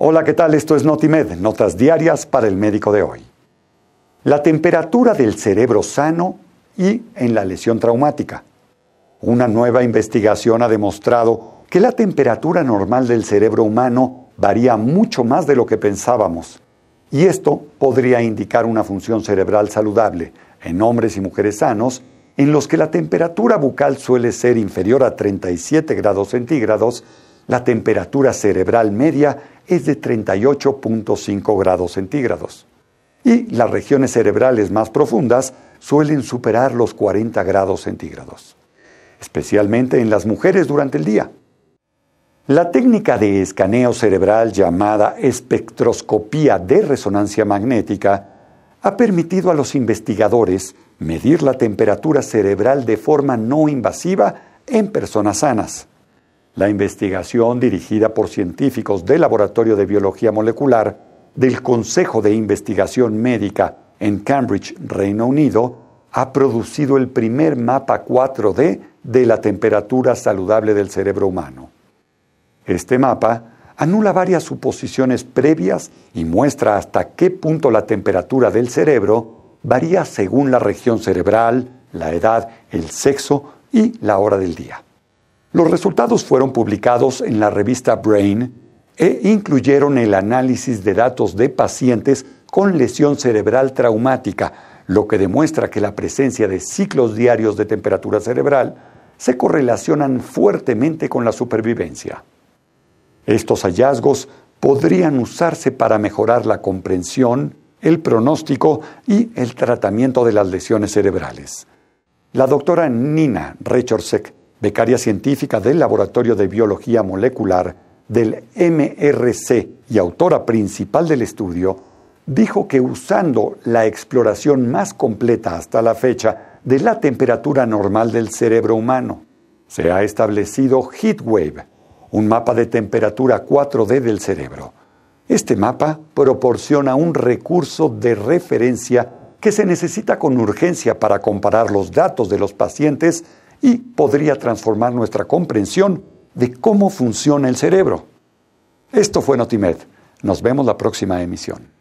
Hola, ¿qué tal? Esto es Notimed, notas diarias para el médico de hoy. La temperatura del cerebro sano y en la lesión traumática. Una nueva investigación ha demostrado que la temperatura normal del cerebro humano varía mucho más de lo que pensábamos, y esto podría indicar una función cerebral saludable en hombres y mujeres sanos, en los que la temperatura bucal suele ser inferior a 37 grados centígrados la temperatura cerebral media es de 38.5 grados centígrados. Y las regiones cerebrales más profundas suelen superar los 40 grados centígrados, especialmente en las mujeres durante el día. La técnica de escaneo cerebral llamada espectroscopía de resonancia magnética ha permitido a los investigadores medir la temperatura cerebral de forma no invasiva en personas sanas la investigación dirigida por científicos del Laboratorio de Biología Molecular del Consejo de Investigación Médica en Cambridge, Reino Unido, ha producido el primer mapa 4D de la temperatura saludable del cerebro humano. Este mapa anula varias suposiciones previas y muestra hasta qué punto la temperatura del cerebro varía según la región cerebral, la edad, el sexo y la hora del día. Los resultados fueron publicados en la revista Brain e incluyeron el análisis de datos de pacientes con lesión cerebral traumática, lo que demuestra que la presencia de ciclos diarios de temperatura cerebral se correlacionan fuertemente con la supervivencia. Estos hallazgos podrían usarse para mejorar la comprensión, el pronóstico y el tratamiento de las lesiones cerebrales. La doctora Nina Rechorsek, becaria científica del Laboratorio de Biología Molecular del MRC y autora principal del estudio, dijo que usando la exploración más completa hasta la fecha de la temperatura normal del cerebro humano, se ha establecido HeatWave, un mapa de temperatura 4D del cerebro. Este mapa proporciona un recurso de referencia que se necesita con urgencia para comparar los datos de los pacientes y podría transformar nuestra comprensión de cómo funciona el cerebro. Esto fue Notimed. Nos vemos la próxima emisión.